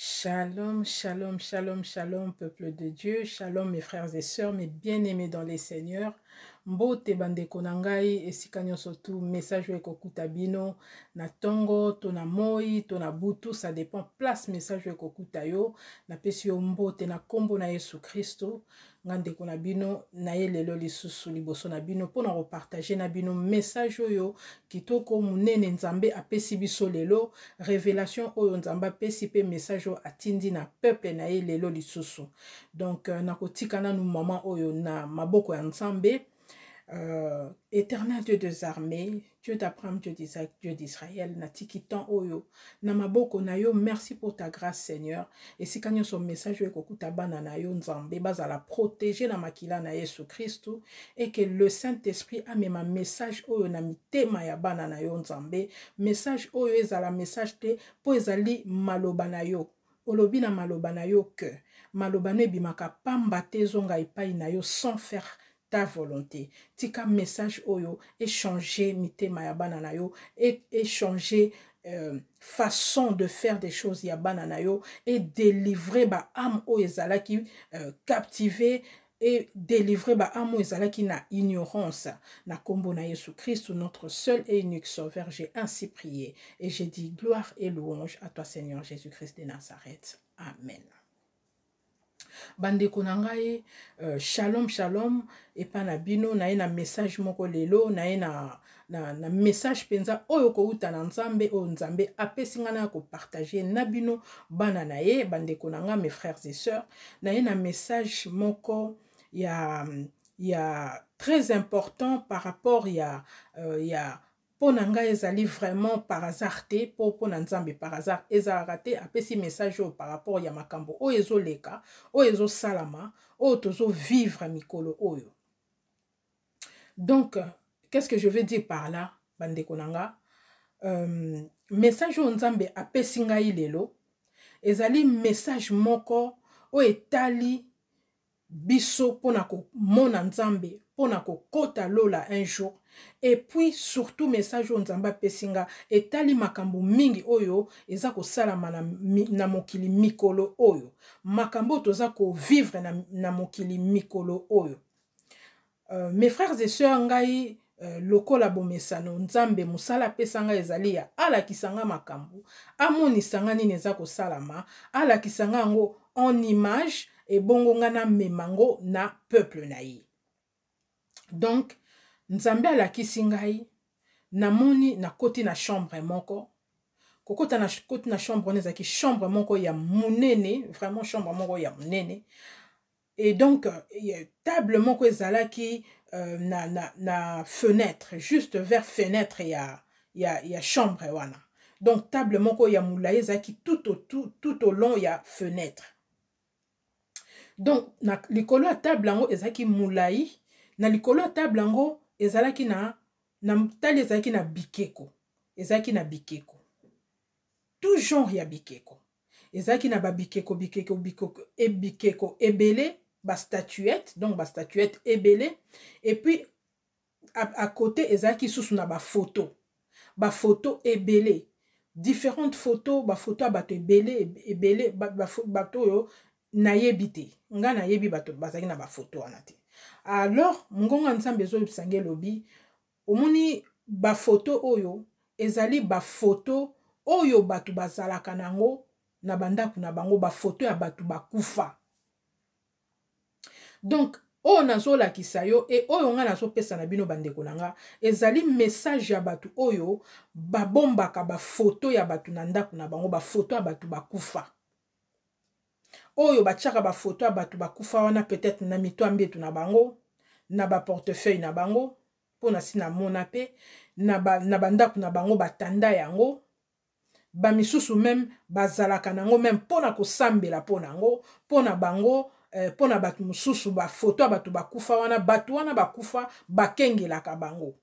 Shalom, shalom, shalom, shalom, peuple de Dieu, shalom mes frères et sœurs, mes bien-aimés dans les seigneurs. mbote bandeko na ngai esika nyonso tu message oyo ekokuta bino na ntongo to na moi to na butu ça dépend place message oyo ekokuta yo napesi yo mbote na nkombo na yesu kristo nga ndeko na bino naye lelo lisusu liboso na bino mpona kopartage na bino message oyo kitoko monene nzambe apesi biso lelo révélation oyo nzambe apesi mpe message oyo atindi na peuple na ye lelo lisusu donc euh, nakotika nanu mama oyo na maboko ya nzambe Euh, éternel Dieu des armées, Dieu d'Abraham, Dieu d'Isaac, Dieu d'Israël, natikitan oyo, n'amabo nayo, merci pour ta grâce Seigneur, et si kanyo son message yo kokuta bana nayo nzambe, bazala protéger na makila na Yesu Christu, et que le Saint-Esprit a ma message oyo na ma ya bana yo nzambe, message oyo ezala message te, po ezali maloba yo, olobi na maloba yo, que, maloba pamba te zonga na yo sans faire ta volonté tika message oyo échanger mité mayabanana bana et yo échanger euh, façon de faire des choses yabanana yo et délivrer ba âme ezala euh, captivé et délivrer ba âme na ignorance na kombo na Jésus Christ notre seul et unique sauveur j'ai ainsi prié et j'ai dit gloire et louange à toi Seigneur Jésus-Christ de Nazareth amen bandeko na ngai uh, shalom shalom epai na bino naye na message moko lelo naye na, na, na message mpenza oyo kouta na nzambe oyo nzambe apesi ngai na ya kopartage na bino bana na ye bandeko na ngai mes frères et sœurs naye na message moko ya ya très important par rapport ya uh, ya mpo na ngai ezali vraiment par hasard te mpo mpona nzambe par hasard ezalaka te apesi message oyo par rapport ya makambo oyo ezoleka oyo ezosalama oyo tozovivre mikolo oyo donc qu'est-ce que je veux dire par là bandeko na nga euh, message oyo nzambe apesi ngai lelo ezali message moko oyo etali biso mpona komona nzambe mpona kokota lola un jour epuis surtout message oyo nzambe apesi nga etali makambo mingi oyo eza kosalama na, na mokili mikolo oyo makambo oyo toza kovivre na, na mokili mikolo oyo euh, mes frères et sœurs ngai euh, lokola bomesano nzambe mosala apesa ngai ezali ya alakisa nga makambo amonisa nga nini eza kosalama alakisa nga yango en image ebongo nga namema ngo na peuple na ye donc nzambe alakisi ngai namoni nakoti na chambre moko kokota na koti na chambre wana ezalaki chambre moko ya monene vraiment chambre moko ya monene et donc table moko ezalaki euh, na, na, na fenêtre juste vers fenêtre ya, ya, ya chambre wana donc table moko ya molai ezalaki tout, au, tout, tout au long ya fenêtre donc na likolo ya table yango ezalaki molai na likolo ya table yango ezalaki na na tali ezalaki na bikeko ezalaki na bikeko tout genre ya bikeko ezalaki na babikeko bikeko bikeko ebikeko e, ebele bastatuette donc bastatuette ebele epuis à côté ezalaki susu na bafoto bafoto ebele différentes photos bafoto ya bato ebele ebele bato oyo nayebi te nga nayebi bato bazalaki na bafoto wana te alors mongongo ya nzambe ezoyebisa nge elobi omoni bafoto oyo ezali bafoto oyo bato bazalaka nango na bandako na bango bafoto ya bato bakufa donc oyo nazolakisa yo e oyo ngai nazopesa na bino bandeko na nga ezali message ya bato oyo babombaka bafoto ya bato na ndako na bango bafoto ya bato bakufa oyo batiaka bafoto ya bato bakufa wana peut-être na mito ya mbeto na bango na baportefeuille na bango mpona si namona mpe na bandako na bango batanda yango bamisusu meme bazalaka nango meme mpona kosambela mpona yango mpona bango eh, mpona eh, bato mosusu bafoto ya bato bakufa wana bato wana bakufa bakengelaka bango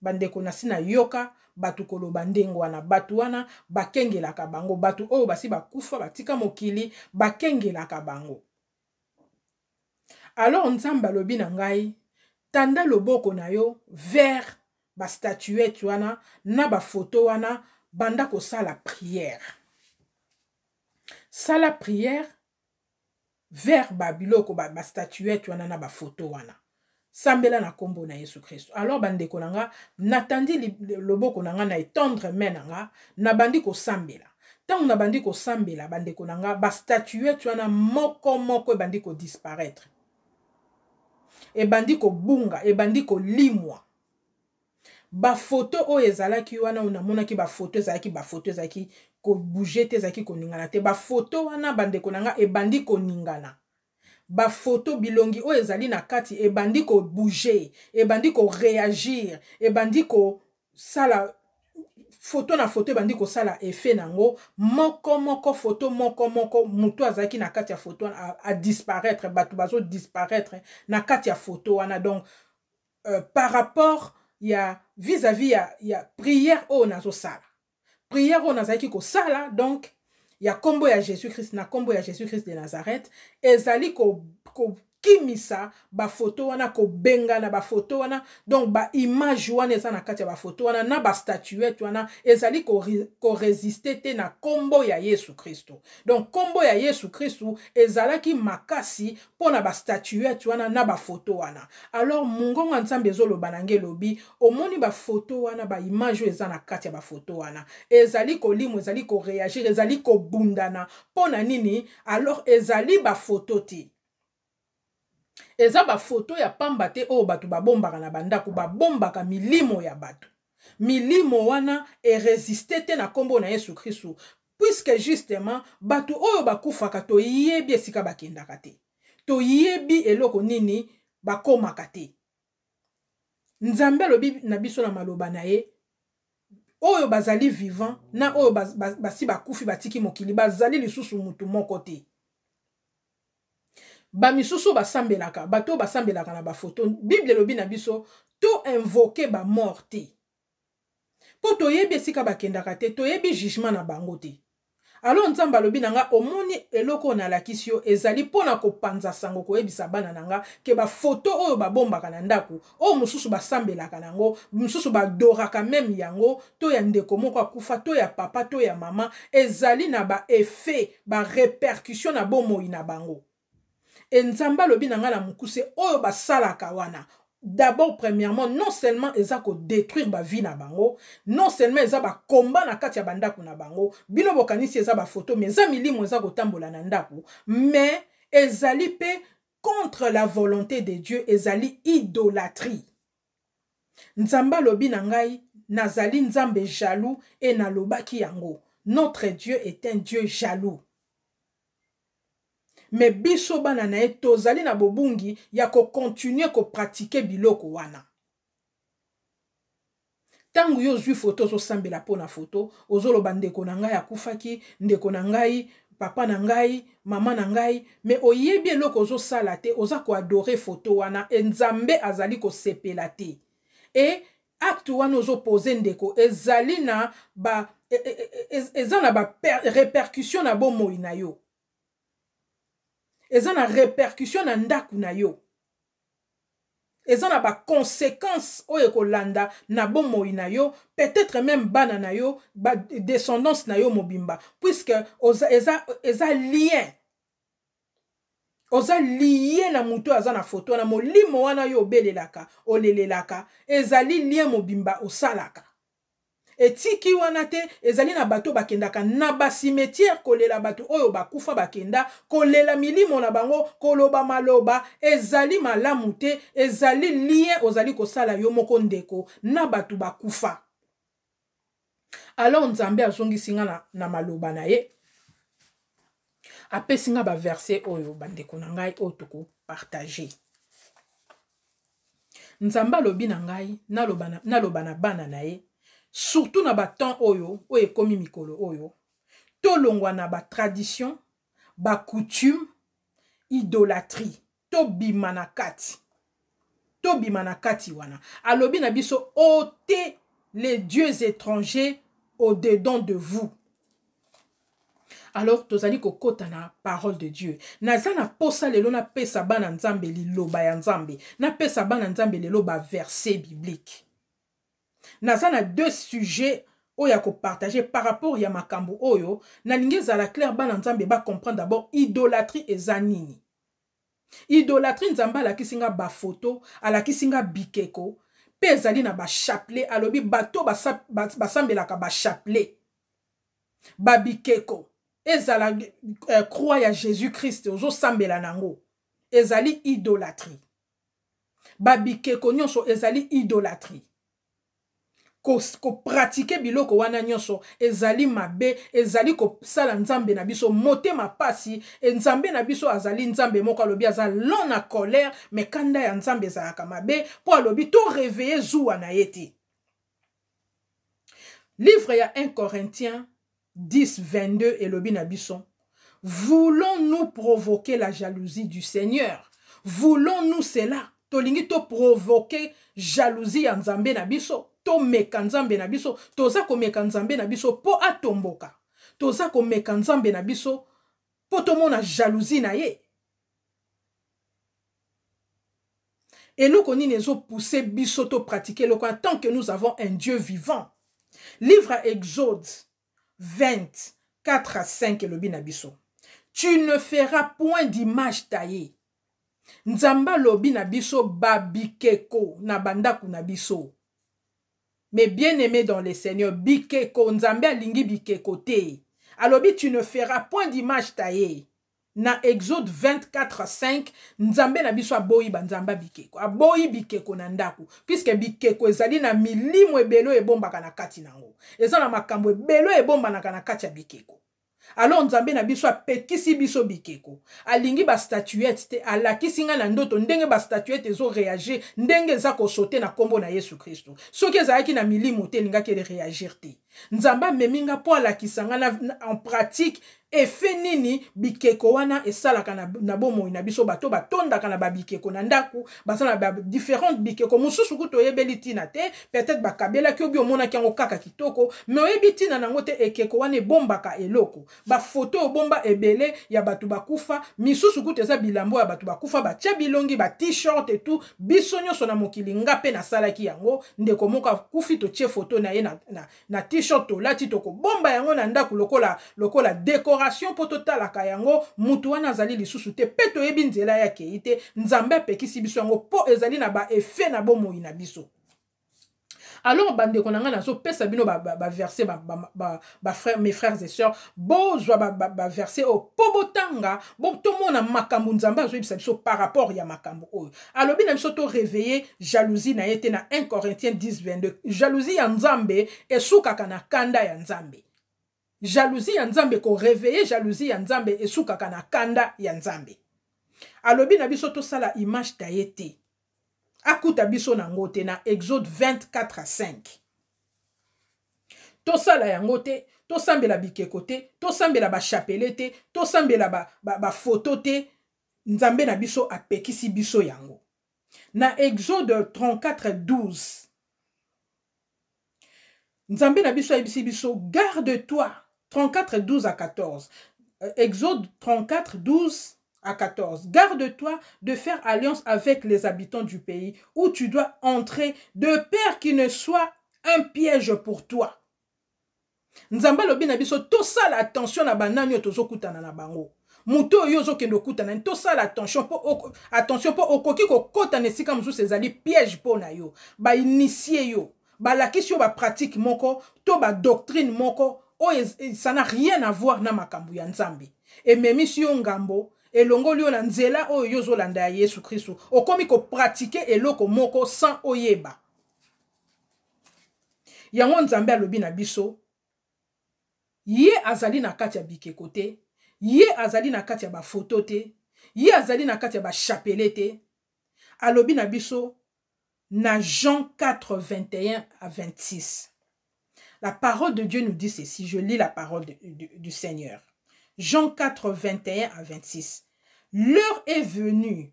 bandeko na si nayoka bato koloba ndenge wana bato wana bakengelaka bango bato oyo basi bakufa batika mokili bakengelaka bango alors nzambe alobi na ngai tanda loboko na yo vers bastatuete wana na bafoto wana banda kosala priere sala priere vers babiloko bastatuete wana na bafoto wana sambela na nkombo na yesu kristo alors bandeko na nga natandi loboko na nga na etendre mai na nga nabandi kosambela ntango nabandi kosambela bandeko na nga bastatuete wana moko moko ebandi kodisparaitre ebandi kobunga ebandi kolimwa bafoto oyo ezalaki wana namonaki bafoto ezalaki bafoto ezalaki kobouge te ezalaki koningana te bafoto wana bandeko na nga ebandi koningana bafoto bilongi oyo ezali na kati ebandi kobouge ebandi koréagir ebandi kosala foto na foto ebandi kosala efe nango moko moko foto moko moko motu azalaki na kati ya foto wana adisparaître bato bazodisparaître na kati ya foto wana donc euh, par rapport ya vis-à-vis -vis ya, ya prière oyo nazosala prière oyo nazalaki kosala donc ya nkombo ya jésus christ na nkombo ya jésus christ de nazareth ezali kobotola ko, kokimisa bafoto wana kobengana bafoto wana donc baimage wana eza na kati ya bafoto wana na bastatuete wana ezali koresiste te na nkombo ya yesu kristo donc nkombo ya yesu kristu ezalaki makasi mpo na bastatuete wana na bafoto wana alors mongongo ya nzambe ezoloba nange elobi omoni bafoto wana baimage oyo eza na kati ya bafoto wana ezali kolimwa ezali koreagir ezali kobundana mpo na nini alors ezali bafoto te eza bafoto ya pamba te oyo bato babombaka na bandako babombaka milimo ya bato milimo wana eresiste te na nkombo na yesu kristo puiske justement bato oyo bakufaka toyebi esika bakendaka te toyebi eloko nini bakomaka te nzambe alobi na biso na maloba na ye oyo bazali vivant na oyo basi bakufi batiki mokili bazali lisusu motu moko te bamisusu oyo basambelaka bato oyo basambelaka na bafoto bible elobi na biso to invoke bamort te mpo toyebi esika bakendaka te toyebi jugement na bango te alo nzambe alobi na nga omoni eloko oyo nalakisi yo ezali mpo na kopanza sango koyebisa bana na nga ke bafoto oyo babombaka na ndako oyo mosusu basambelaka nango mosusu badoraka meme yango to ya ndeko moko akufa to ya papa to ya mama ezali na baefe barepercussion na bomoi na bango e nzambe alobi na ngai na mokuse oyo basalaka wana d'abord premièrement non seulement eza kodétruire bavie na bango non seulement eza bakomba na kati ya bandako na bango bino bokanisi eza bafoto mais eza milimo eza kotambola na ndako mais ezali mpe contre la volonté de dieu ezali idolâtrie nzambe alobi na ngai nazali nzambe jaloux e nalobaki yango notre dieu est un dieu jaloux me biso bana na ye tozali na bobungi ya kokontinue kopratike biloko wana ntango yo ozwi foto ozosambela mpo na foto ozoloba ndeko na ngai akufaki ndeko na ngai papa na ngai mama na ngai me oyebi eloko ozosala te oza koadore foto wana e nzambe azali kosepela te e acte wana ozopoze ndeko ezali na ba e, e, e, eza na barepercussion na bomoi na yo eza na répercussion na ndako na yo eza na baconséquence oyo ekolanda na bomoi na yo peut-être même bana na yo badescendance na yo mobimba puisque oza, eza, eza lien oza lie na motu oyo aza na foto wana molimo wana oyo obelelaka olelelaka ezali lien mobimba osalaka etiki wana te ezali na bato bakendaka na basimetiere kolela bato oyo bakufa bakenda kolela milimo na bango koloba maloba ezali malamu te ezali lien ozali kosala yo moko ndeko na bato bakufa alors nzambe azongisi nga na, na maloba na ye apesi nga baverse oyo bandeko na ngai oyo tokopartage nzambe alobi na ngai naloba na bana na ye surtout na temps oyo oyo ekomi mikolo oyo tolongwa na tradition tradition, idolatrie idolâtrie tobi tobi tobi manakati wana alobi na biso ote les dieux étrangers au-dedans de vous alors tozali kota na parole de dieu Nazana na posa lelo pesa bana nzambe liloba ya nzambe pesa bana nzambe lelo verset biblique naza na deux sujets oyo ya kopartage par rapport ya makambo oyo nalingi ezala claire bana nzambe bacomprendre d'abord idolâtrie eza nini idolâtrie nzambe alakisi nga bafoto alakisi nga bikeko mpe ezali na bachapelet alobi bato basambelaka bachapelet babikeko ezala eh, croix ya jésus christ ozosambela nango ezali idolâtrie babikeko nyonso ezali idolâtrie kopratike ko biloko wana nyonso ezali mabe ezali kosala nzambe na biso motema pasi e nzambe na biso azali nzambe moko alobi aza lon na colère me kanda ya nzambe ezalaka mabe mpo alobi toreveye zuwa na ye te livre ya 1 corinthiens 10:22 elobi na biso voulons-nous provoquer la jalousie du seigneur voulons-nous cela tolingi toprovoke jalousie ya nzambe na biso tomeka nzambe na biso toza komeka nzambe na biso mpo atomboka toza komeka nzambe na biso mpo tomona jalousie na ye eloko nini ezopousse biso topratike eloko ya tant que nous avons un dieu vivant livre à exode 24 à 5 elobi na biso tu ne feras point d'image taillée nzambe alobi na biso babikeko na bandako na biso mais bien aimé dans le seigneur bikeko nzambe alingi bikeko te alobi tu ne feras point d'image ta ye na exode 24:5 nzambe na biso aboyi banzambe bikeko aboyi bikeko na ndako puiske bikeko ezali na milimo ebelo ebombaka na kati nango eza na makambo ebelo ebombanaka na kati ya bikeko alors nzambe na biso apekisi biso bikeko alingi bastatuete te alakisi ngai na ndoto ndenge bastatuete ezoreagir ndenge eza kosote na nkombo na yesu kristo soki ezalaki na milimo te elingaki ereagir te nzambe amemi nga mpo alakisa nga en pratique efe nini bikeko wana esalaka na, na bomoi na biso bato batondaka na babikeko na ndako baza na badifférente bikeko mosusu kuta oyebeli ntina te peut-être bakabelaki obi omonaki yango kaka kitoko me oyebi ntina nango te ekeko wana ebombaka eloko bafoto obomba ebele ya bato bakufa misusu kuta eza bilambo ya bato bakufa batia bilongi batishirt etu biso nyonso na mokili nga mpe nasalaki yango ndeko moko akufi totie foto na ye na, na, na t biso tolati tokobomba yango na ndako lokola lokola décoration mpo totalaka yango mutu wana azali lisusu te mpe toyebi nzela ya kei te nzambe apekisi biso yango mpo ezali na baefe na bomoi na biso alors bandeko na ngai nazopesa bino baverse mes frères et sœurs bozwa baverse oyo mpo botanga tomona makambo nzambe azoyebisa biso par rapport ya makambo oyo oh. alobi na biso toreveye jalousie na ye te na 1 corinthien 10 jalousie ya nzambe esukaka na kanda ya nzambe jalousie ya nzambe koreveye jalousie ya nzambe esukaka na kanda ya nzambe alobi na biso tosala image na ye te akuta biso nango te na exode 24 a 5 tosala yango te tosambela bikeko te tosambela bachapele te tosambela bafoto ba, ba te nzambe na biso apekisi biso yango na exode 34:12 nzambe na biso ayebisi biso garde toi 34:12 à 14 exode 34:12 à 14. Garde-toi de faire alliance avec les habitants du pays où tu dois entrer de peur qu'il ne soit un piège pour toi. nzambe binabiso to sa tosala attention na banani oyo tozokutana na bango moto oyo ozokende to tosala attention mpo attention mpo okoki kokɔta na esika se zali piège po na yo initier yo balakisi ba pratique moko to doctrine moko o e, e, ça na rien à voir na makambu ya nzambi. si yo ngambo elongoli yo na nzela oyo yo ozolanda ya yesu kristo okómi kopratike eloko moko sans oyeba yango nzambe alobi na biso ye azali na kati ya bikeko te ye azali na kati ya bafoto te ye azali na kati ya bachapele te alobi na biso na jean 4 21 à 26 la parole de dieu nous dit ceci je lis la parole de, de, du seigneur Jean 4, 21 à 26. L'heure est venue,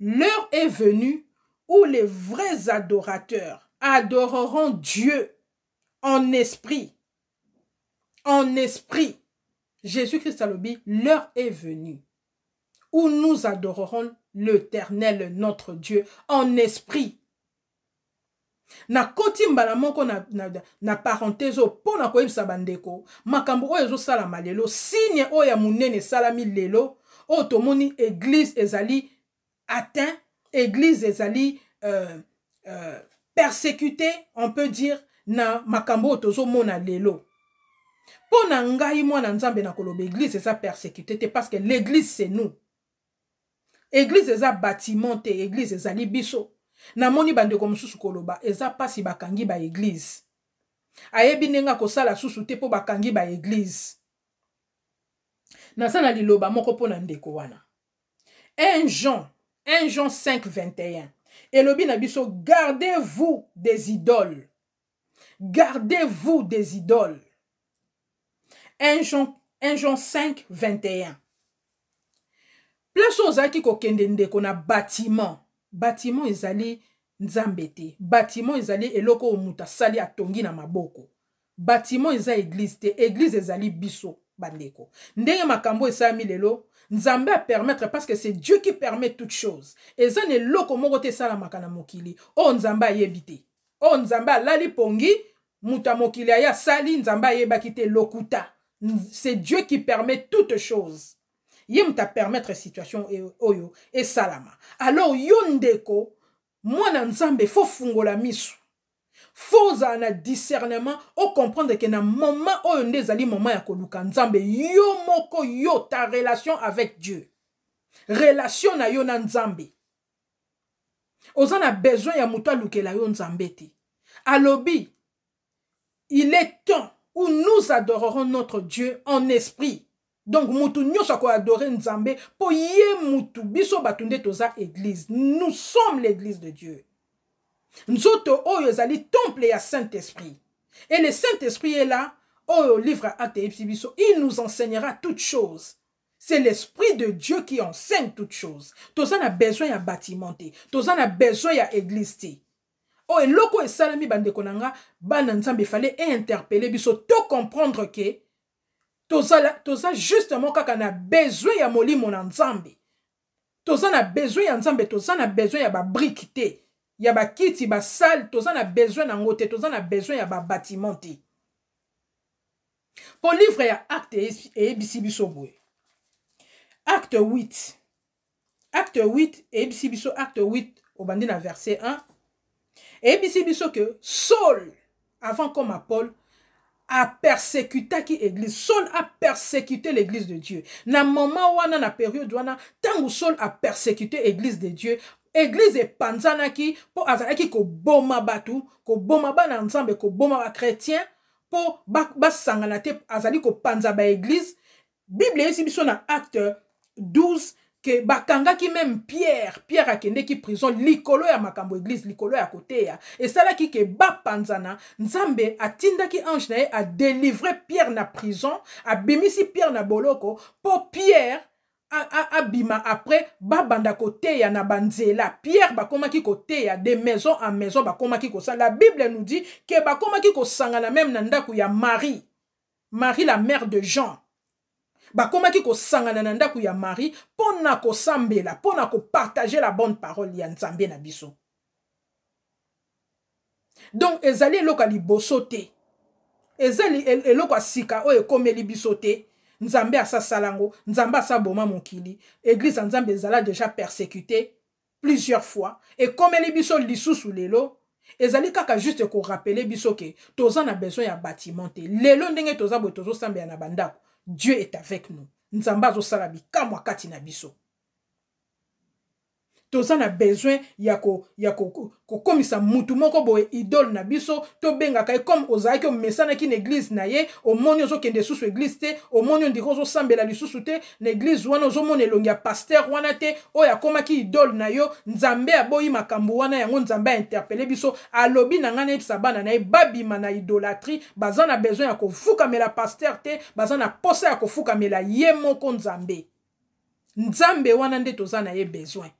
l'heure est venue où les vrais adorateurs adoreront Dieu en esprit. En esprit. Jésus-Christ a dit, l'heure est venue où nous adorerons l'éternel notre Dieu en esprit nakoti mbala moko na, na, na parenthèse oyo mpo na koyebisa bandeko makambo oyo ezosalama lelo signe oyo ya monene esalami lelo oyo tomoni eglize ezali atteint eglize ezali euh, euh, persécuté on peut dire na makambo oyo tozomona lelo mpo na ngai mwana nzambe nakoloba eglize eza persécuté te parce que l'église c'est nous eglize eza bâtiment te eglize ezali biso namoni bandeko mosusu koloba eza mpasi bakangi baeglize ayebi ndenge akosala susu te mpo bakangi baeglize naza na liloba moko mpo na ndeko wana 1 jean 1 jean 5 21 elobi na biso gardez-vous des idoles gardez-vous des idoles 1 jean, 1 jean 5 21 place oyo ozalaki kokende ndeko na batimat bâtiment ezali nzambe bâtiment batimo ezali eloko oyo sali atongi na maboko Bâtiment eza église te église ezali biso bandeko ndenge makambo esalami lelo nzamba permettre parce que c'est dieu qui permet toutes choses. eza na eloko moko te sala makana mokili O oh, nzambe ayebi o oh, nzamba nzambe pongi muta mokili aya sali nzambe ayebaki lokuta c'est dieu qui permet toutes choses. ye mutu apermettre situation e, oyo esalama alors yo ndeko mwana nzambe fo fungola miso fozala na discernement ocomprendre ke na moment oyo nde ezali moment ya koluka nzambe yo moko yo ta relation avec dieu relation na yo na nzambe oza na besoin ya moto alukela yo nzambe te alobi il est temps où nous adorerons notre dieu en esprit donc mutu nyonso akoadore nzambe mpo ye mutu biso bato nde toza église nous sommes l'église de dieu nzoto oyo ezali temple ya saint-esprit et le saint-esprit est là oyo livre ateyebisi biso il nous enseignera toutes choses c'est l'esprit de dieu qui enseigne toutes choses toza na besoin ya bâtiment te toza na besoin ya église te oyo oh, eloko esalami bandeko na nga bana nzambe efale einterpele biso to comprendre ke tozala toza justement kaka na besoin ya molimo na nzambe toza na besoin ya nzambe toza na besoin ya babrike te ya bakiti basale toza na besoin nango te toza na besoin ya babatiment te mpo livre ya acte eyebisi biso boye acte 8 acte 8 eyebisi biso acte 8 obandi na verset 1 eyebisi biso ke saul avant comme apole a l'église. église a persécuté l'église de dieu na on wana na tant wana son a persécuté église de dieu est qui epanzanaki mpo ko koboma bato koboma bana boma bomba chrétien. mpo basangana ba te azali ba église bible ici biso na acte 12 Bakanga qui même pierre pierre ki prison likolo ya makambo église, likolo ya koteya esalaki ke panzana, nzambe atindaki ange nae a délivré pierre na prison a bimisi pierre na boloko po pierre abima après babanda ya na banzela pierre bakomaki ya de maison en maison bakomaki kosa. la bible nous dit ke bakomaki na même nanda ndaku ya marie marie la mère de jean bakomaki kosangana na ndako ya mari mpo na kosambela mpo na kopartage la bonne parole ya nzambe na biso donc ezali eloko ya liboso te ezali eloko ya sika oyo ekomeli biso te nzambe asasala yango nzambe asaboma mokili eglize ya nzambe ezala deja persécuté plusieurs fois ekomeli biso lisusu lelo ezali kaka juste korapele biso ke toza na besoin ya batiment te lelo ndenge toza boye tozosambela na bandako dieu est avec nous nzambe azosala bikamwa kati na biso toza na besoin ya kokomisa ko, ko, ko mutu moko boye idole na biso tobengaka ye comme ozalaki omesanaki na eglize na ye omoni ozokende lisusu eglize te omoni ondiri ozosambela lisusu te na eglize wana ozomona elongi ya paster wana te oyo akomaki idole na yo nzambe aboyi makambo wana yango nzambe ainterpele biso alobi na ngai nayebisa bana na ye babima na idolatrie baza na besoin ya kofukamela paster te baza na posa ya kofukamela ye moko nzambe nzambe wana nde toza na ye besoin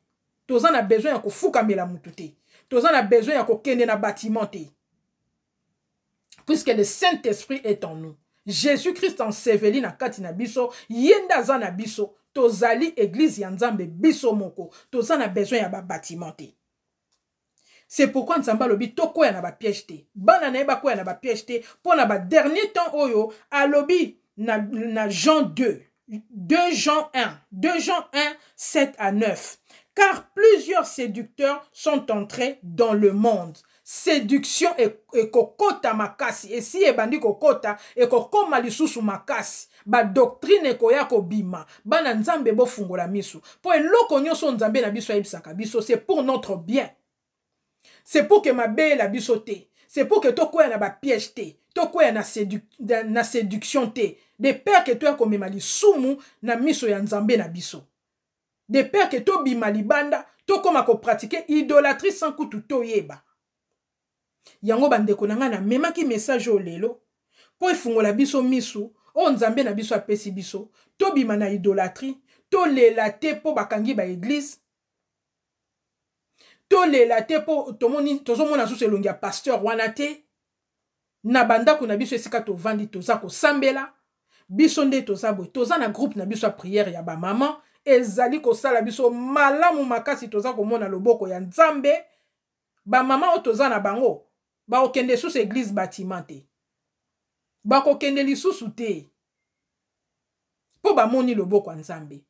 toza na besoin ya kofukamela mutu te toza na besoin ya kokende na bâtiment te puisque le saint-esprit est en nous jésus-christ enseveli na kati na biso ye nde aza na biso tozali eglize ya nzambe biso moko toza na besoin ya babâtiment te c'est pourquoi nzambe alobi tokwea na bapiège te bana na ye bakwea na bapiège te mpo na badernier temps oyo alobi na, na jean 2 2 jean 1 2 jean 1 7 à 9 car plusieurs séducteurs sont entrés dans le monde. Séduction et ekokota makasi esi ebandi kokota ekokoma lisusu makasi badoktrine ekoya bima, bana nzambe bofungola miso mpo eloko son nzambe na biso ayebisaka biso c'est pour notre bien c'est pour que ma belle biso te c'est pour que to tokwea na bapiège te tokwea na, sédu na séduction te de peur ke comme komema sumu na miso ya nzambe na biso de peur ke tobima libanda tokóma kopratike idolatrie sans kutu toyeba yango bandeko na ngai namemaki message oyo lelo mpo efungola biso misu oyo nzambe na biso apesi biso tobima na idolatrie tolela te mpo bakangi baeglize tolela te mpo tomoni tozomona susu elongi ya paster wana te na bandako na biso esika tovandi toza kosambela biso nde toza boye toza na groupe na biso ya priere ya bamama ezali kosala biso malamu makasi toza komona loboko ya nzambe ba mama otoza na bango ba ko eglize sous te kende lisusu te Ba Moni loboko ya nzambe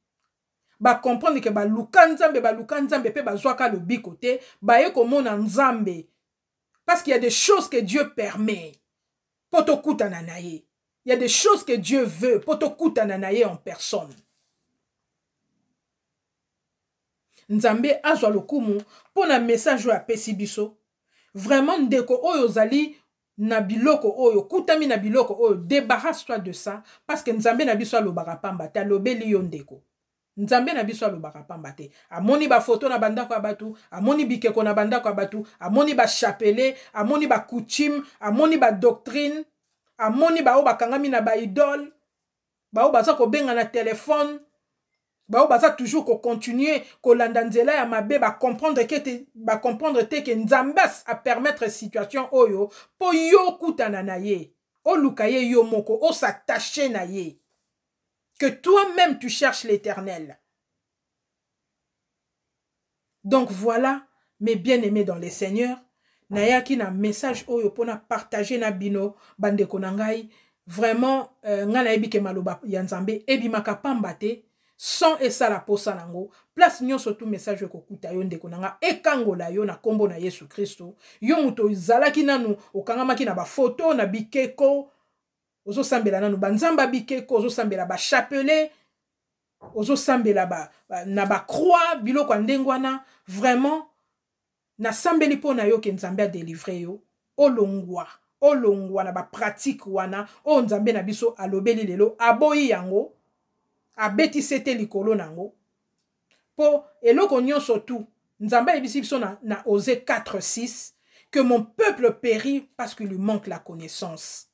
que Ba Luka nzambe Luka nzambe Ba bazwaka lobiko te Eko Mona nzambe parce qu'il y a des choses que dieu permet poto tokutana na il y a des choses que dieu veut poto tokutana na en personne nzambe azwa lokumu mpo na message oyo apesi biso vraiment ndeko oyo ozali na biloko oyo kutami na biloko oyo débarrasse toi de ça parce que nzambe na biso alobaka pamba te alobeli yo ndeko nzambe na biso alobaka pamba te amoni bafoto na bandako ya bato amoni bikeko na bandako ya bato amoni bachapele amoni bacoutume amoni badoctrine amoni baoyo bakangami na baidole baoyo baza kobenga na telefone bao baza toujours qu'on kocontinue kolanda nzela ya mabe bah, que te bah, comprendre te ke à permettre situation oyo oh po yo okutana na ye O oh, ye yo moko o oh, osattache na ye que toi-même tu cherches l'éternel donc voilà mes bien-aimés dans le seigneur nayaki na message oyo mpona partage na bino bandeko na vraiment euh, na nayebi ke maloba yanzambe. et bi pambate. son esala posa nango place nyonso tu message ekokuta yo ndeko na nga ekangola yo na nkombo na yesu kristo yo moto ozalaki nanu okangamaki na bafoto na bikeko ozosambela nanu banzambe ya bikeko ozosambela bachapelet ozosambela ba, ba, na bacroix biloko ya ndenge wana vraiment nasambeli mpo na yo ke nzambe adelivre yo olongwa olongwa na bapratike wana oyo nzambe na biso alobeli lelo aboyi yango abeti sete likolo na yango mpo eloko nyonso tu nzambe ayebisi biso na, na oze 46 que mon peuple périt parce qu'il lui manque la connaissance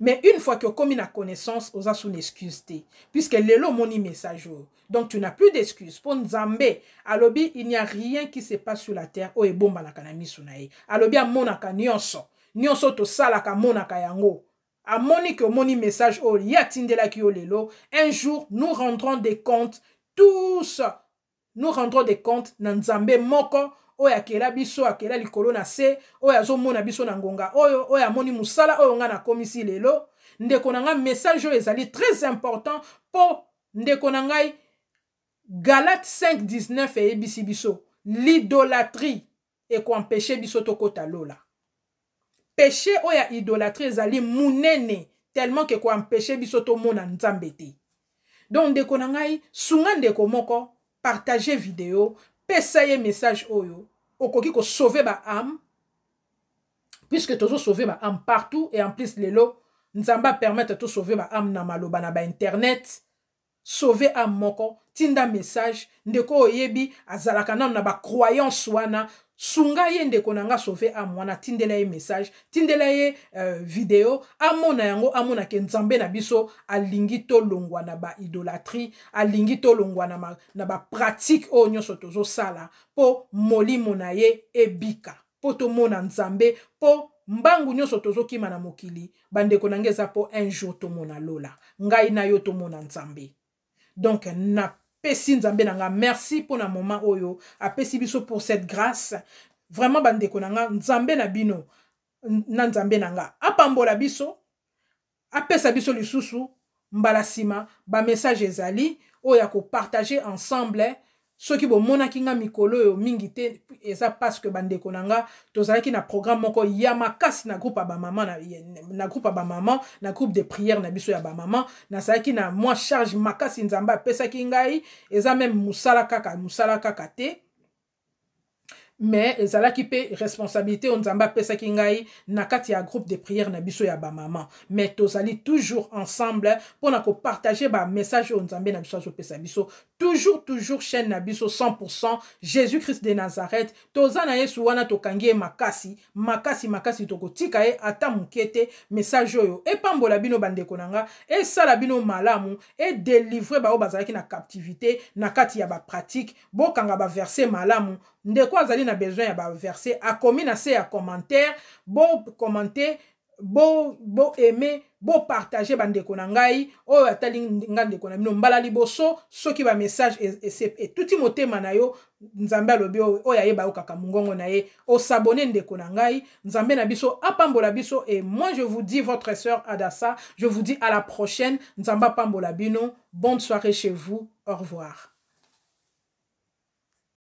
mais une fois que okomi na connaissance oza suna excuse te puisque lelo omoni message oyo donc tu n'as plus d'excuse mpo nzambe alobi il n'y a rien qui se passe sur la terre oyo ebombanaka na miso na ye alobi amonaka nyonso nyonso tosalaka amonaka yango moni que moni message au yatindela la un jour nous rendrons des comptes tous nous rendrons des comptes nan zambé moko Oya kela biso akela likolo na se oyo mona biso na ngonga oyo moni musala musala oyo nga komisi lelo ndeko na message ezali très important po ndeko na ngai galate 519 eyebisi biso l'idolâtrie empêche biso kota lola péché oyo oh, ya idolâtrie ezali monene tellement ke koempêche biso tomona nzambe te donc ndeko na ngai sunga ndeko moko partage video pesa ye message oyo okoki kosauve baame puisque tozosauve baame partout et en plus lelo nzambe apermettre tosauve baame na maloba na bainternet sauve amoko tinda message ndeko oyebi azalaka nanu na bacroyance wana sunga ye ndeko na nga sauve amo wana tindela ye message tindela ye uh, video amona yango amona ke nzambe na biso alingi tolongwa na baidolatrie alingi tolongwa na, na bapratike oyo nyonso tozosala mpo molimo na ye ebika mpo tomona nzambe mpo mbangu nyonso tozokima na mokili bandeko na nge eza mpo un jour tomona lola ngai na yo tomona nzambe donc merci nzambe na nga merci na moma oyo pesi biso pour cette grâce vraiment bande konanga. nzambe na bino na nzambe na nga apambola biso pesa biso lisusu mbala Ba message ezali oyo ya ensemble soki bomonaki nga mikolo oyo mingi te eza parceke bandeko na nga tozalaki na programme moko ya makasi na groupe ya bamama na, na groupe ya bamama na groupe de prière na biso ya bamama nazalaki na mwa charge makasi nzambe apesaki ngai eza meme mosala kaka mosala kaka te mais ki pe responsabilité on zamba pesa ngai nakati ya groupe de prière na biso ya maman Mais tozali toujours ensemble pour ba message oyo nzambe na biso pesa biso toujours toujours chaîne na biso 100 jésus christ de nazareth toza na yesu wana to kangie makasi makasi makasi toko tikae ata message yo et oyo epambola bino bandekonanga. konanga et sala bino malamu e ba ba bazalaki na captivité na kati ya pratique bokanga verset malamu ndeko azali na besoin ya A akomi na se ya commentaire bo commenter bo bopartage bandeko na ngai o atali nga ndeko na bino mbala liboso soki Et e, e, e tout motema na yo nzambe alobi o ayeba yo kaka mungongo na ye s'abonner ndeko na ngai nzambe na biso apambola biso et moi je vous dis votre sœur adassa je vous dis à la prochaine nzamba pambola bino bonne soirée chez vous au revoir